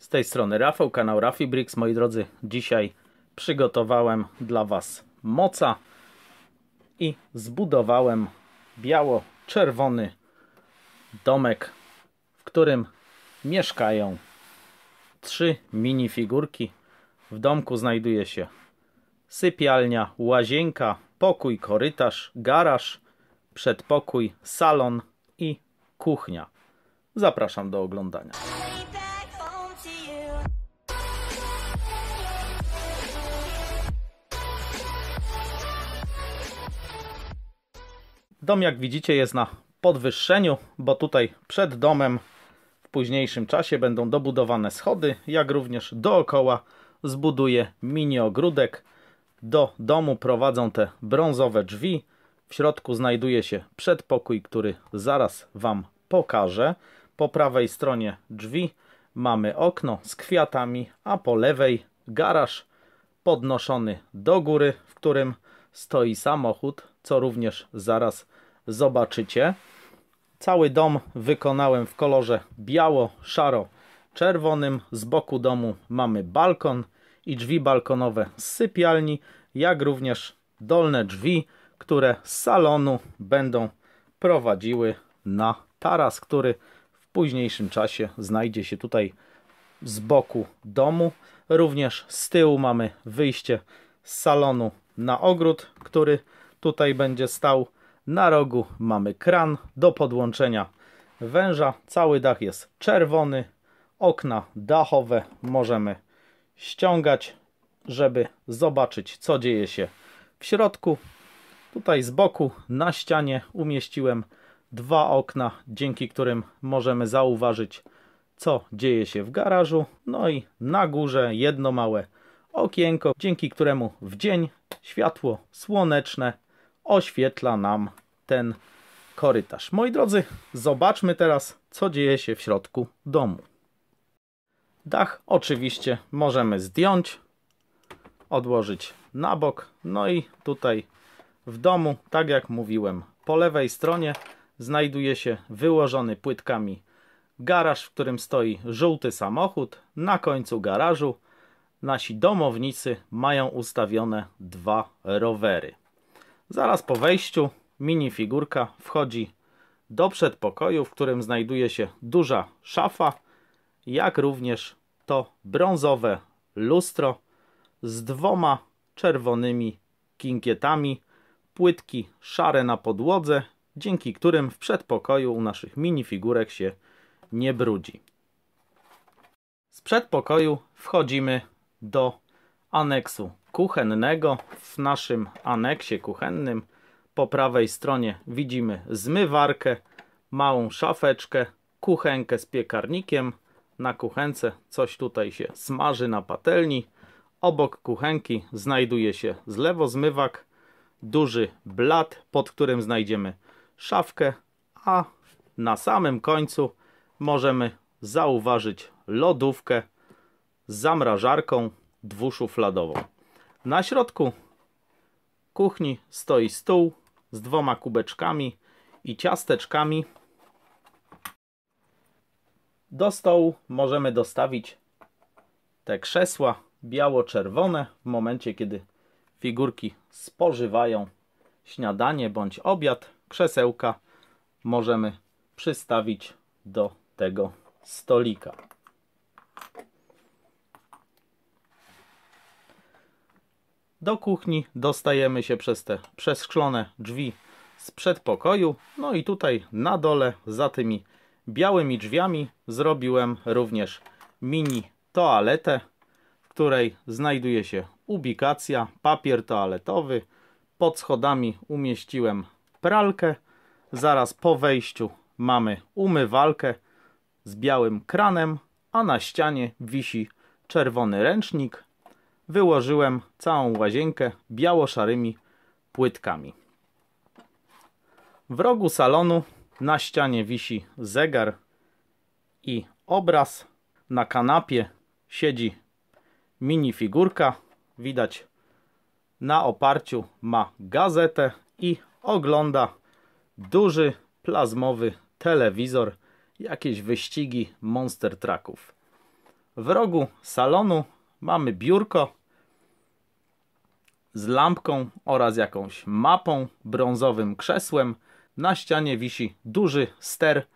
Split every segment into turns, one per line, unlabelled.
Z tej strony Rafał, kanał RafiBricks. Moi drodzy, dzisiaj przygotowałem dla Was moca i zbudowałem biało-czerwony domek, w którym mieszkają trzy minifigurki. W domku znajduje się sypialnia, łazienka, pokój, korytarz, garaż, przedpokój, salon i kuchnia. Zapraszam do oglądania. Dom jak widzicie jest na podwyższeniu, bo tutaj przed domem w późniejszym czasie będą dobudowane schody, jak również dookoła zbuduje mini ogródek. Do domu prowadzą te brązowe drzwi. W środku znajduje się przedpokój, który zaraz Wam pokażę. Po prawej stronie drzwi mamy okno z kwiatami, a po lewej garaż podnoszony do góry, w którym stoi samochód, co również zaraz zobaczycie. Cały dom wykonałem w kolorze biało-szaro-czerwonym. Z boku domu mamy balkon i drzwi balkonowe z sypialni, jak również dolne drzwi, które z salonu będą prowadziły na taras, który w późniejszym czasie znajdzie się tutaj z boku domu. Również z tyłu mamy wyjście z salonu na ogród, który tutaj będzie stał. Na rogu mamy kran do podłączenia węża. Cały dach jest czerwony. Okna dachowe możemy ściągać, żeby zobaczyć co dzieje się w środku. Tutaj z boku na ścianie umieściłem dwa okna, dzięki którym możemy zauważyć co dzieje się w garażu. No i na górze jedno małe okienko, dzięki któremu w dzień światło słoneczne oświetla nam ten korytarz. Moi drodzy, zobaczmy teraz, co dzieje się w środku domu. Dach oczywiście możemy zdjąć, odłożyć na bok. No i tutaj w domu, tak jak mówiłem, po lewej stronie znajduje się wyłożony płytkami garaż, w którym stoi żółty samochód. Na końcu garażu nasi domownicy mają ustawione dwa rowery. Zaraz po wejściu minifigurka wchodzi do przedpokoju, w którym znajduje się duża szafa, jak również to brązowe lustro z dwoma czerwonymi kinkietami, płytki szare na podłodze, dzięki którym w przedpokoju u naszych minifigurek się nie brudzi. Z przedpokoju wchodzimy do aneksu kuchennego. W naszym aneksie kuchennym po prawej stronie widzimy zmywarkę, małą szafeczkę, kuchenkę z piekarnikiem. Na kuchence coś tutaj się smaży na patelni. Obok kuchenki znajduje się z lewo zmywak, duży blat, pod którym znajdziemy szafkę, a na samym końcu możemy zauważyć lodówkę z zamrażarką dwuszufladową. Na środku kuchni stoi stół z dwoma kubeczkami i ciasteczkami. Do stołu możemy dostawić te krzesła biało-czerwone w momencie, kiedy figurki spożywają śniadanie bądź obiad. Krzesełka możemy przystawić do tego stolika. Do kuchni dostajemy się przez te przeszklone drzwi z przedpokoju. No i tutaj na dole za tymi białymi drzwiami zrobiłem również mini toaletę, w której znajduje się ubikacja, papier toaletowy. Pod schodami umieściłem pralkę. Zaraz po wejściu mamy umywalkę z białym kranem, a na ścianie wisi czerwony ręcznik wyłożyłem całą łazienkę biało-szarymi płytkami. W rogu salonu na ścianie wisi zegar i obraz. Na kanapie siedzi minifigurka. Widać na oparciu ma gazetę i ogląda duży plazmowy telewizor, jakieś wyścigi monster trucków. W rogu salonu mamy biurko z lampką oraz jakąś mapą, brązowym krzesłem. Na ścianie wisi duży ster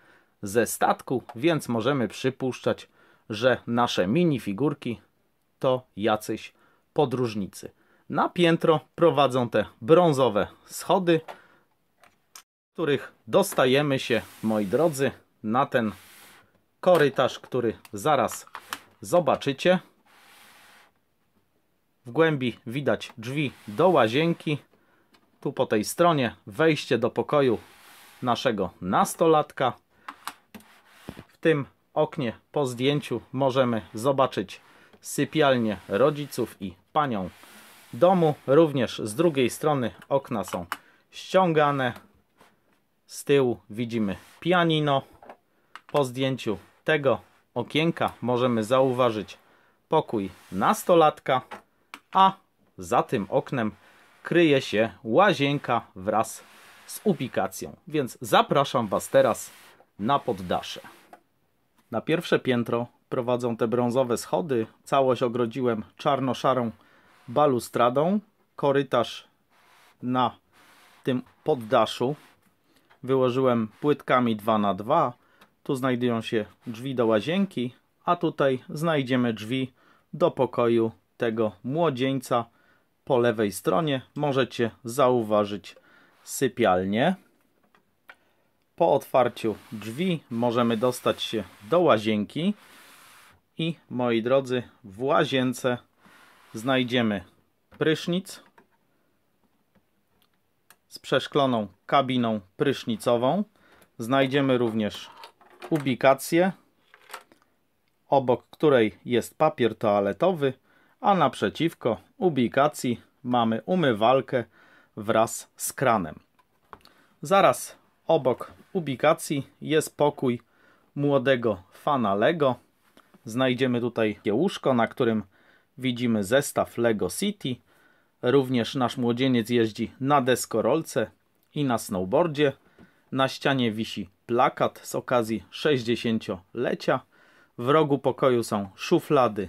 ze statku, więc możemy przypuszczać, że nasze minifigurki to jacyś podróżnicy. Na piętro prowadzą te brązowe schody, których dostajemy się, moi drodzy, na ten korytarz, który zaraz zobaczycie. W głębi widać drzwi do łazienki. Tu po tej stronie wejście do pokoju naszego nastolatka. W tym oknie po zdjęciu możemy zobaczyć sypialnię rodziców i panią domu. Również z drugiej strony okna są ściągane. Z tyłu widzimy pianino. Po zdjęciu tego okienka możemy zauważyć pokój nastolatka a za tym oknem kryje się łazienka wraz z ubikacją. Więc zapraszam Was teraz na poddasze. Na pierwsze piętro prowadzą te brązowe schody. Całość ogrodziłem czarno-szarą balustradą. Korytarz na tym poddaszu wyłożyłem płytkami 2 na 2 Tu znajdują się drzwi do łazienki, a tutaj znajdziemy drzwi do pokoju tego młodzieńca po lewej stronie możecie zauważyć sypialnię. Po otwarciu drzwi możemy dostać się do łazienki i moi drodzy w łazience znajdziemy prysznic z przeszkloną kabiną prysznicową. Znajdziemy również ubikację, obok której jest papier toaletowy a naprzeciwko ubikacji mamy umywalkę wraz z kranem. Zaraz obok ubikacji jest pokój młodego fana Lego. Znajdziemy tutaj łóżko, na którym widzimy zestaw Lego City. Również nasz młodzieniec jeździ na deskorolce i na snowboardzie. Na ścianie wisi plakat z okazji 60-lecia. W rogu pokoju są szuflady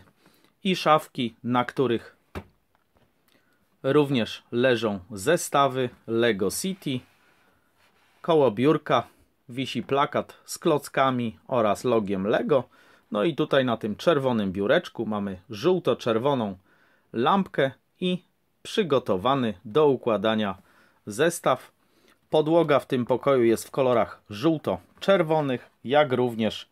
i szafki, na których również leżą zestawy Lego City. Koło biurka wisi plakat z klockami oraz logiem Lego. No i tutaj na tym czerwonym biureczku mamy żółto-czerwoną lampkę i przygotowany do układania zestaw. Podłoga w tym pokoju jest w kolorach żółto-czerwonych, jak również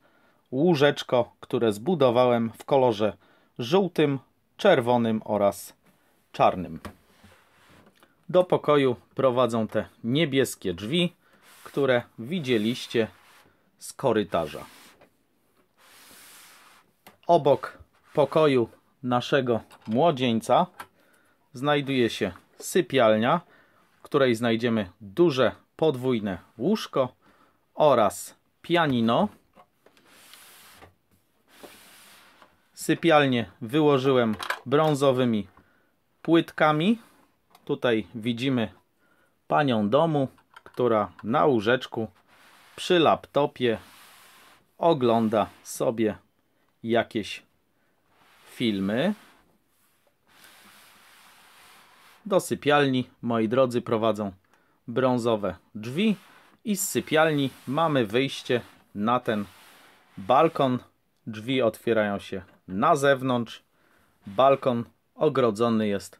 łóżeczko, które zbudowałem w kolorze żółtym, czerwonym oraz czarnym. Do pokoju prowadzą te niebieskie drzwi, które widzieliście z korytarza. Obok pokoju naszego młodzieńca znajduje się sypialnia, w której znajdziemy duże podwójne łóżko oraz pianino. Sypialnie wyłożyłem brązowymi płytkami. Tutaj widzimy panią domu, która na łóżeczku przy laptopie ogląda sobie jakieś filmy. Do sypialni, moi drodzy, prowadzą brązowe drzwi i z sypialni mamy wyjście na ten balkon. Drzwi otwierają się na zewnątrz. Balkon ogrodzony jest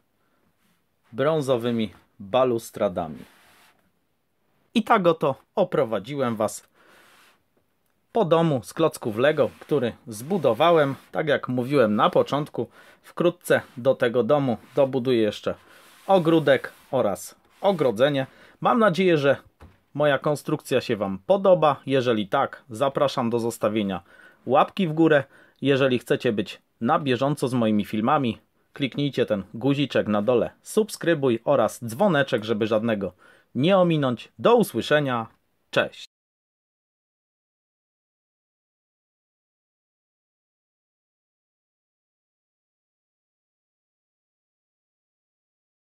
brązowymi balustradami. I tak oto oprowadziłem Was po domu z klocków Lego, który zbudowałem. Tak jak mówiłem na początku, wkrótce do tego domu dobuduję jeszcze ogródek oraz ogrodzenie. Mam nadzieję, że moja konstrukcja się Wam podoba. Jeżeli tak, zapraszam do zostawienia łapki w górę. Jeżeli chcecie być na bieżąco z moimi filmami, kliknijcie ten guziczek na dole, subskrybuj oraz dzwoneczek, żeby żadnego nie ominąć. Do usłyszenia, cześć!